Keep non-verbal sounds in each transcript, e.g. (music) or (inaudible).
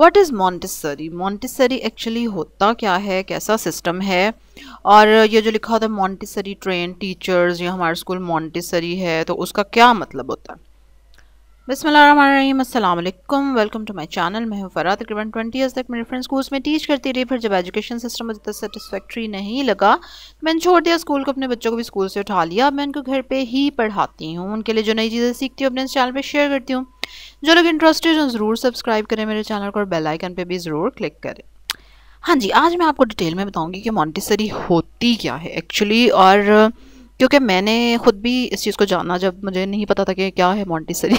What is Montessori Montessori actually होता क्या है कैसा सिस्टम है और ये जो लिखा होता है मॉन्टेसरी ट्रेन टीचर्स या हमारे स्कूल मॉन्टेसरी है तो उसका क्या मतलब होता है बिसमीम अल्लाम वेलकम टू माई चैनल मैं हूँ फ़रा तकरीबन ट्वेंटी ईयर्स तक मेरे फ्रेंड स्कूल्स में टीच करती रही फिर जब एजुकेशन सिस्टम मुझे तक सेटिसफेक्ट्री नहीं लगा मैंने छोड़ दिया स्कूल को अपने बच्चों को भी स्कूल से उठा लिया मैं उनको घर पे ही पढ़ाती हूँ उनके लिए जो नई चीज़ें सीखती हूँ अपने इस चैनल पर शेयर करती हूँ जो लोग इंटरेस्टेड हैं ज़रूर सब्सक्राइब करें मेरे चैनल को और बेल आइकन पे भी ज़रूर क्लिक करें हाँ जी आज मैं आपको डिटेल में बताऊंगी कि मॉन्टेसरी होती क्या है एक्चुअली और क्योंकि मैंने ख़ुद भी इस चीज़ को जाना जब मुझे नहीं पता था कि क्या है मॉन्टेसरी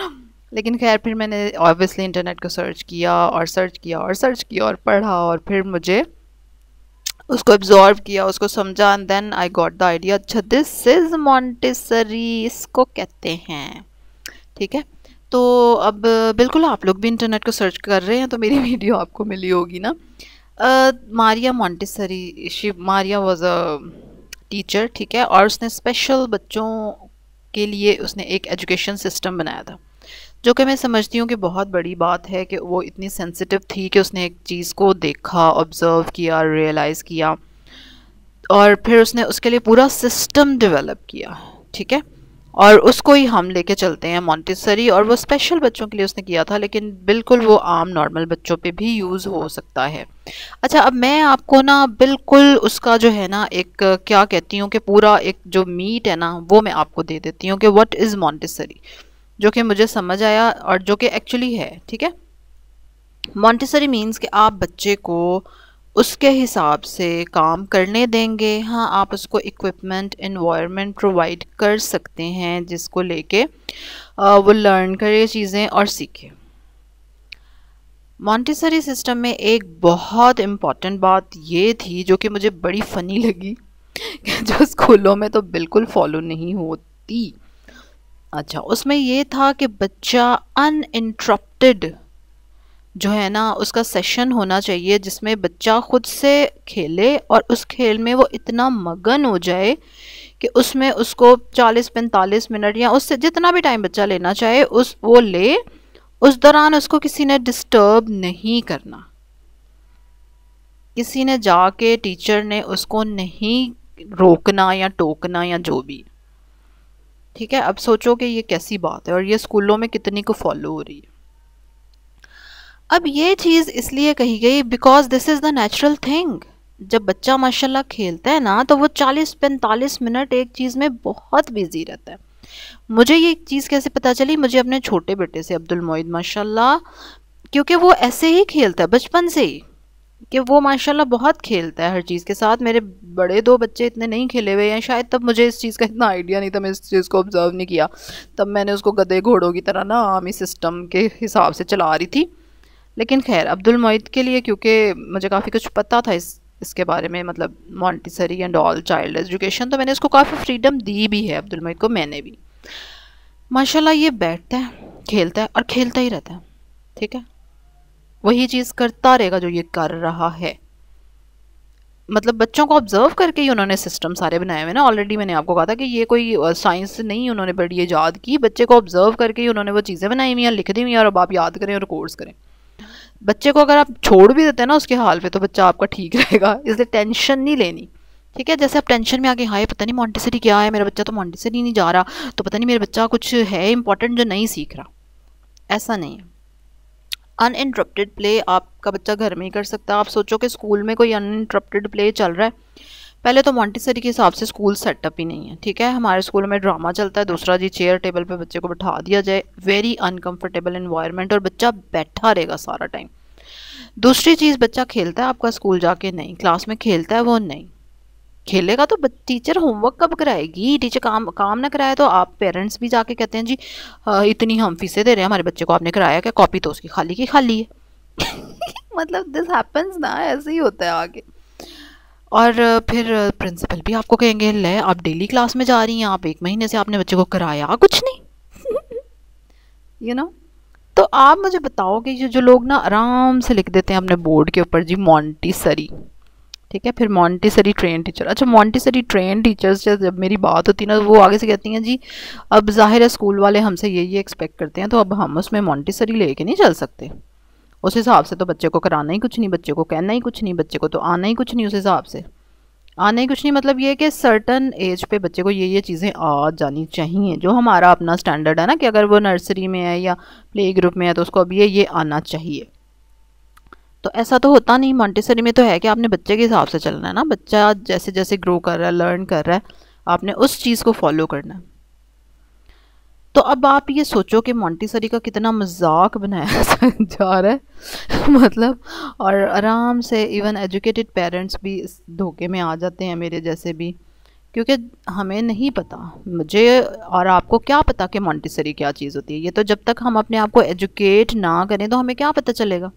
(laughs) लेकिन खैर फिर मैंने ऑब्वियसली इंटरनेट को सर्च किया और सर्च किया और सर्च किया और पढ़ा और फिर मुझे उसको एब्जॉर्व किया उसको समझा and then I got the idea अच्छा दिस इज़ मॉन्टेसरी इसको कहते हैं ठीक है तो अब बिल्कुल आप लोग भी इंटरनेट को सर्च कर रहे हैं तो मेरी (laughs) वीडियो आपको मिली होगी ना मारिया मॉन्टेसरी शिव मारिया वॉज अ टीचर ठीक है और उसने स्पेशल बच्चों के लिए उसने एक एजुकेशन सिस्टम बनाया था जो कि मैं समझती हूँ कि बहुत बड़ी बात है कि वो इतनी सेंसिटिव थी कि उसने एक चीज़ को देखा ऑब्ज़र्व किया रियलाइज़ किया और फिर उसने उसके लिए पूरा सिस्टम डेवलप किया ठीक है और उसको ही हम लेके चलते हैं मॉन्टेसरी और वो स्पेशल बच्चों के लिए उसने किया था लेकिन बिल्कुल वो आम नॉर्मल बच्चों पे भी यूज़ हो सकता है अच्छा अब मैं आपको ना बिल्कुल उसका जो है ना एक क्या कहती हूँ कि पूरा एक जो मीट है ना वो मैं आपको दे देती हूँ कि वट इज़ मॉन्टेसरी जो कि मुझे समझ आया और जो कि एक्चुअली है ठीक है मॉन्टेसरी मीन्स कि आप बच्चे को उसके हिसाब से काम करने देंगे हाँ आप उसको इक्विपमेंट इन्वायरमेंट प्रोवाइड कर सकते हैं जिसको लेके वो लर्न करे चीज़ें और सीखे मॉन्टेसरी सिस्टम में एक बहुत इम्पॉर्टेंट बात ये थी जो कि मुझे बड़ी फ़नी लगी (laughs) जो स्कूलों में तो बिल्कुल फॉलो नहीं होती अच्छा उसमें ये था कि बच्चा अन इंटरप्टड जो है ना उसका सेशन होना चाहिए जिसमें बच्चा खुद से खेले और उस खेल में वो इतना मगन हो जाए कि उसमें उसको 40-45 मिनट या उससे जितना भी टाइम बच्चा लेना चाहे उस वो ले उस दौरान उसको किसी ने डिस्टर्ब नहीं करना किसी ने जाके टीचर ने उसको नहीं रोकना या टोकना या जो भी ठीक है अब सोचो कि ये कैसी बात है और ये स्कूलों में कितनी को फॉलो हो रही है अब ये चीज़ इसलिए कही गई because this is the natural thing जब बच्चा माशाल्लाह खेलता है ना तो वो 40-45 मिनट एक चीज़ में बहुत बिजी रहता है मुझे ये चीज़ कैसे पता चली मुझे अपने छोटे बेटे से अब्दुल मोहिद माशाल्लाह क्योंकि वो ऐसे ही खेलता है बचपन से ही कि वो माशाल्लाह बहुत खेलता है हर चीज़ के साथ मेरे बड़े दो बच्चे इतने नहीं खेले हुए हैं शायद तब मुझे इस चीज़ का इतना आइडिया नहीं था मैं इस चीज़ को ऑब्ज़र्व नहीं किया तब मैंने उसको गधे घोड़ों की तरह ना आर्मी सिस्टम के हिसाब से चला रही थी लेकिन खैर अब्दुल मोहित के लिए क्योंकि मुझे काफ़ी कुछ पता था इस इसके बारे में मतलब Montessori and all child education तो मैंने इसको काफ़ी फ्रीडम दी भी है अब्दुल मोहित को मैंने भी माशाल्लाह ये बैठता है खेलता है और खेलता ही रहता है ठीक है वही चीज़ करता रहेगा जो ये कर रहा है मतलब बच्चों को ऑब्जर्व करके ही उन्होंने सिस्टम सारे बनाए हुए ना ऑलरेडी मैंने आपको कहा था कि ये कोई साइंस नहीं उन्होंने बड़ी ईजाद की बच्चे को ऑब्जर्व करके ही उन्होंने वो चीज़ें बनाई हुई हैं लिख दी हुई हैं और अब आप याद करें और कोर्स करें बच्चे को अगर आप छोड़ भी देते हैं ना उसके हाल पे तो बच्चा आपका ठीक (laughs) रहेगा इसलिए टेंशन नहीं लेनी ठीक है जैसे आप टेंशन में आके हाय पता नहीं मॉन्टेसरी क्या है मेरा बच्चा तो मॉन्टेसरी नहीं जा रहा तो पता नहीं मेरा बच्चा कुछ है इंपॉर्टेंट जो नहीं सीख रहा ऐसा नहीं है अनइंटरप्टेड प्ले आपका बच्चा घर में ही कर सकता आप सोचो कि स्कूल में कोई अनइंटरप्टेड प्ले चल रहा है पहले तो मॉन्टेसरी के हिसाब से स्कूल सेटअप ही नहीं है ठीक है हमारे स्कूल में ड्रामा चलता है दूसरा जी चेयर टेबल पे बच्चे को बैठा दिया जाए वेरी अनकंफर्टेबल इन्वायरमेंट और बच्चा बैठा रहेगा सारा टाइम दूसरी चीज़ बच्चा खेलता है आपका स्कूल जाके नहीं क्लास में खेलता है वो नहीं खेलेगा तो टीचर होमवर्क कब कराएगी टीचर काम काम ना कराए तो आप पेरेंट्स भी जाके कहते हैं जी आ, इतनी हम फीसें दे रहे हैं हमारे बच्चे को आपने कराया क्या कॉपी तो उसकी खाली की खाली है (laughs) मतलब दिस हैपन्स ना ऐसे ही होता है आगे और फिर प्रिंसिपल भी आपको कहेंगे ले आप डेली क्लास में जा रही हैं आप एक महीने से आपने बच्चे को कराया कुछ नहीं यू (laughs) नो तो आप मुझे बताओ कि ये जो लोग ना आराम से लिख देते हैं अपने बोर्ड के ऊपर जी मॉन्टीसरी ठीक है फिर मॉन्टीसरी ट्रेन टीचर अच्छा मॉन्टीसरी ट्रेन टीचर्स से जब मेरी बात होती है ना वो आगे से कहती हैं जी अब जाहिर है स्कूल वाले हमसे ये ये एक्सपेक्ट करते हैं तो अब हम उसमें मॉन्टीसरी लेके नहीं चल सकते उस हिसाब से तो बच्चे को कराना ही कुछ नहीं बच्चे को कहना ही कुछ नहीं बच्चे को तो आना ही कुछ नहीं उस हिसाब से आना ही कुछ नहीं मतलब ये कि सर्टन एज पे बच्चे को ये ये चीज़ें आ जानी चाहिए जो हमारा अपना स्टैंडर्ड है ना कि अगर वो नर्सरी में है या प्ले ग्रुप में है तो उसको अभी ये ये आना चाहिए तो ऐसा तो होता नहीं मॉन्टेसरी में तो है कि आपने बच्चे के हिसाब से चलना है ना बच्चा जैसे जैसे ग्रो कर रहा है लर्न कर रहा है आपने उस चीज़ को फॉलो करना है तो अब आप ये सोचो कि मॉन्टीसरी का कितना मजाक बनाया (laughs) जा रहा है मतलब और आराम से इवन एजुकेटेड पेरेंट्स भी इस धोखे में आ जाते हैं मेरे जैसे भी क्योंकि हमें नहीं पता मुझे और आपको क्या पता कि मॉन्टीसरी क्या चीज़ होती है ये तो जब तक हम अपने आप को एजुकेट ना करें तो हमें क्या पता चलेगा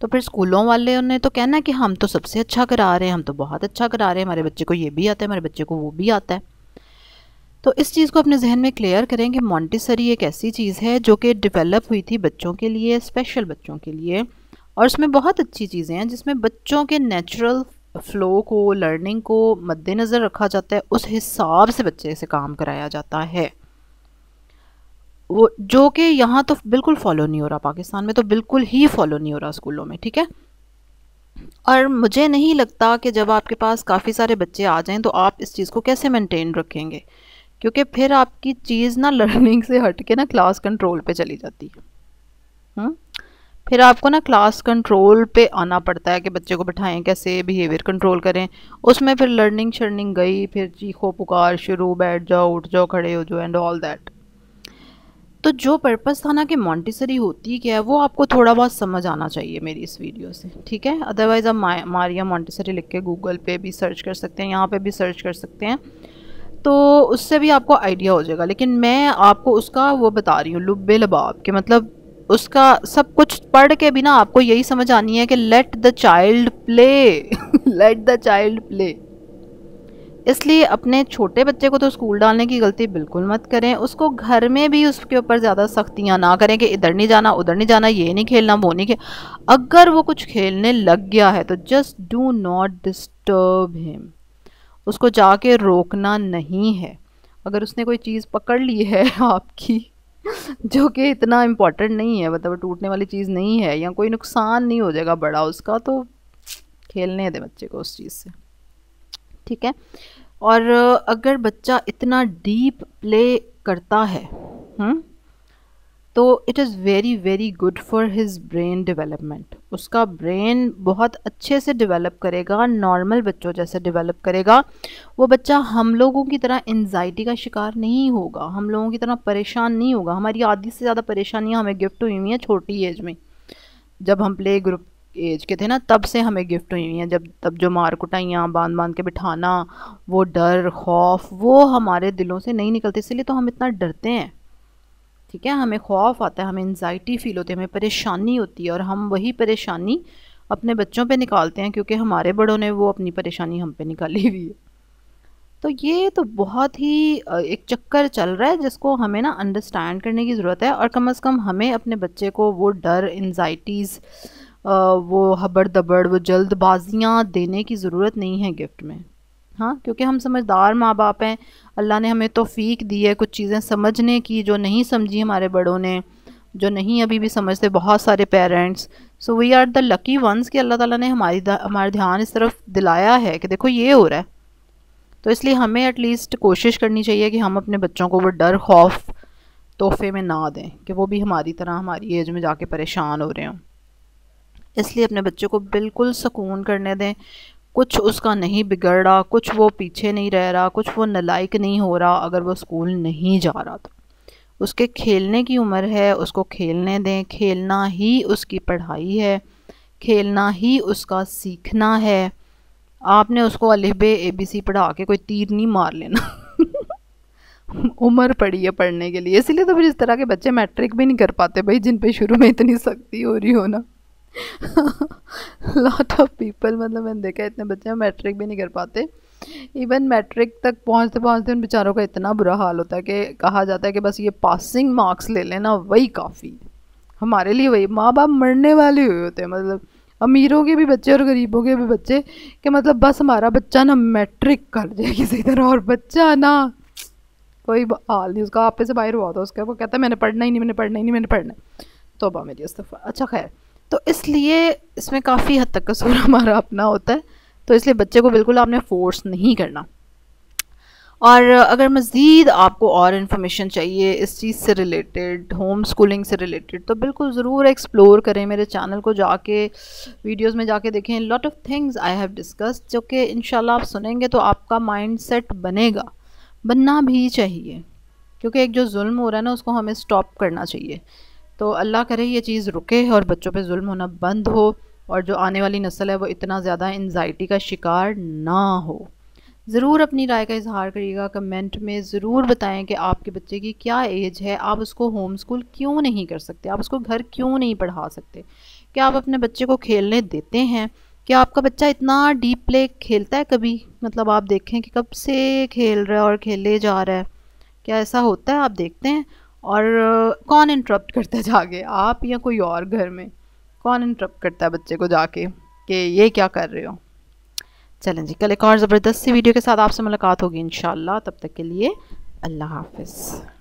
तो फिर स्कूलों वाले ने तो कहना है कि हम तो सबसे अच्छा करा रहे हैं हम तो बहुत अच्छा करा रहे हैं हमारे बच्चे को ये भी आता है हमारे बच्चे को वो भी आता है तो इस चीज़ को अपने जहन में क्लियर करें कि मॉन्टेसरी एक ऐसी चीज़ है जो कि डिवेलप हुई थी बच्चों के लिए स्पेशल बच्चों के लिए और इसमें बहुत अच्छी चीज़ें हैं जिसमें बच्चों के नेचुरल फ़्लो को लर्निंग को मद्देनज़र रखा जाता है उस हिसाब से बच्चे से काम कराया जाता है वो जो कि यहाँ तो बिल्कुल फॉलो नहीं हो रहा पाकिस्तान में तो बिल्कुल ही फॉलो नहीं हो रहा स्कूलों में ठीक है और मुझे नहीं लगता कि जब आपके पास काफ़ी सारे बच्चे आ जाएं तो आप इस चीज़ को कैसे मेंटेन रखेंगे क्योंकि फिर आपकी चीज़ ना लर्निंग से हट के ना क्लास कंट्रोल पे चली जाती है हुँ? हम्म? फिर आपको ना क्लास कंट्रोल पे आना पड़ता है कि बच्चे को बिठाएं कैसे बिहेवियर कंट्रोल करें उसमें फिर लर्निंग शर्निंग गई फिर चीखो पुकार शुरू बैठ जाओ उठ जाओ खड़े हो जाओ एंड ऑल दैट तो जो पर्पज़ था ना कि मॉन्टिसरी होती क्या है वो आपको थोड़ा बहुत समझ आना चाहिए मेरी इस वीडियो से ठीक है अदरवाइज़ आप मारिया मॉन्टिसरी लिख के गूगल पे भी सर्च कर सकते हैं यहाँ पे भी सर्च कर सकते हैं तो उससे भी आपको आइडिया हो जाएगा लेकिन मैं आपको उसका वो बता रही हूँ लुब लबाब के मतलब उसका सब कुछ पढ़ के भी ना आपको यही समझ आनी है कि let the child play let the child play इसलिए अपने छोटे बच्चे को तो स्कूल डालने की गलती बिल्कुल मत करें उसको घर में भी उसके ऊपर ज़्यादा सख्तियाँ ना करें कि इधर नहीं जाना उधर नहीं जाना ये नहीं खेलना वो नहीं खेल अगर वो कुछ खेलने लग गया है तो just do not disturb him उसको जाके रोकना नहीं है अगर उसने कोई चीज़ पकड़ ली है (laughs) आपकी जो कि इतना इम्पॉर्टेंट नहीं है मतलब टूटने वाली चीज़ नहीं है या कोई नुकसान नहीं हो जाएगा बड़ा उसका तो खेलने दे बच्चे को उस चीज़ से ठीक है और अगर बच्चा इतना डीप प्ले करता है हुँ? हम्म, तो it is very very good for his brain development उसका ब्रेन बहुत अच्छे से डेवलप करेगा नॉर्मल बच्चों जैसे डेवलप करेगा वो बच्चा हम लोगों की तरह एनजाइटी का शिकार नहीं होगा हम लोगों की तरह परेशान नहीं होगा हमारी आधी से ज़्यादा परेशानियाँ हमें गिफ्ट हुई हुई हैं छोटी एज में जब हम प्ले ग्रुप एज के थे ना तब से हमें गिफ्ट हुई हुई हैं जब तब जो मार कुटाइयाँ बांध बांध के बिठाना वो डर खौफ वो हमारे दिलों से नहीं निकलते इसलिए तो हम इतना डरते हैं ठीक है हमें खौफ आता है हमें एनजाइटी फील होती है हमें परेशानी होती है और हम वही परेशानी अपने बच्चों पे निकालते हैं क्योंकि हमारे बड़ों ने वो अपनी परेशानी हम पे निकाली हुई है तो ये तो बहुत ही एक चक्कर चल रहा है जिसको हमें ना अंडरस्टैंड करने की ज़रूरत है और कम अज़ कम हमें अपने बच्चे को वो डर एनजाइटीज़ वो हबड़ दबड़ वो जल्दबाजियाँ देने की ज़रूरत नहीं है गिफ्ट में हाँ क्योंकि हम समझदार माँ बाप हैं अल्लाह ने हमें तोफ़ीक दी है कुछ चीज़ें समझने की जो नहीं समझी हमारे बड़ों ने जो नहीं अभी भी समझते बहुत सारे parents so we are the lucky ones कि अल्लाह ताला ने हमारी हमारा ध्यान इस तरफ दिलाया है कि देखो ये हो रहा है तो इसलिए हमें एटलीस्ट कोशिश करनी चाहिए कि हम अपने बच्चों को वो डर खौफ तोहफे में ना दें कि वो भी हमारी तरह हमारी एज में जाके परेशान हो रहे हों इसलिए अपने बच्चों को बिल्कुल सुकून करने दें कुछ उसका नहीं बिगड़ रहा कुछ वो पीछे नहीं रह रहा कुछ वो नलायक नहीं हो रहा अगर वो स्कूल नहीं जा रहा था उसके खेलने की उम्र है उसको खेलने दें खेलना ही उसकी पढ़ाई है खेलना ही उसका सीखना है आपने उसको अलिबे ए बी सी पढ़ा के कोई तीर नहीं मार लेना (laughs) उम्र पड़ी है पढ़ने के लिए इसीलिए तो फिर इस तरह के बच्चे मैट्रिक भी नहीं कर पाते भाई जिन पे शुरू में इतनी सख्ती हो रही हो ना लॉट ऑफ पीपल मतलब मैंने देखा इतने बच्चे मैट्रिक भी नहीं कर पाते इवन मैट्रिक तक पहुंचते पहुंचते उन बेचारों का इतना बुरा हाल होता है कि कहा जाता है कि बस ये पासिंग मार्क्स ले लेना वही काफ़ी हमारे लिए वही माँ बाप मरने वाले हुए होते हैं मतलब अमीरों के भी बच्चे और गरीबों के भी बच्चे कि मतलब बस हमारा बच्चा ना मैट्रिक कर जाए किसी तरह और बच्चा ना कोई हाल नहीं उसका आपे से बाहर हुआ था उसका वो कहता है मैंने पढ़ना ही नहीं मैंने पढ़ना ही नहीं मैंने पढ़ना तो बा मेरी उस अच्छा खैर तो इसलिए इसमें काफ़ी हद तक कसूर (laughs) हमारा अपना होता है तो इसलिए बच्चे को बिल्कुल आपने फोर्स नहीं करना और अगर मज़ीद आपको और इन्फॉर्मेशन चाहिए इस चीज़ से रिलेटेड होम स्कूलिंग से रिलेटेड तो बिल्कुल ज़रूर एक्सप्लोर करें मेरे चैनल को जाके वीडियोस में जाके देखें lot of things I have discuss जो कि इन आप सुनेंगे तो आपका माइंड सेट बनेगा बनना भी चाहिए क्योंकि एक जो जुल्म हो रहा है ना उसको हमें स्टॉप करना चाहिए तो अल्लाह करे ये चीज़ रुके और बच्चों पे जुल्म होना बंद हो और जो आने वाली नस्ल है वो इतना ज़्यादा इन्जाइटी का शिकार ना हो ज़रूर अपनी राय का इजहार करिएगा कमेंट में ज़रूर बताएं कि आपके बच्चे की क्या एज है आप उसको होम स्कूल क्यों नहीं कर सकते आप उसको घर क्यों नहीं पढ़ा सकते क्या आप अपने बच्चे को खेलने देते हैं क्या आपका बच्चा इतना डीप प्ले खेलता है कभी मतलब आप देखें कि कब से खेल रहा है और खेले जा रहा है क्या ऐसा होता है आप देखते हैं और कौन इंटरप्ट करता है जाके आप या कोई और घर में कौन इंटरप्ट करता है बच्चे को जाके कि ये क्या कर रहे हो चलें जी कल एक और ज़बरदस्त सी हाँ। वीडियो के साथ आपसे मुलाकात होगी इन तब तक के लिए अल्लाह हाफिज़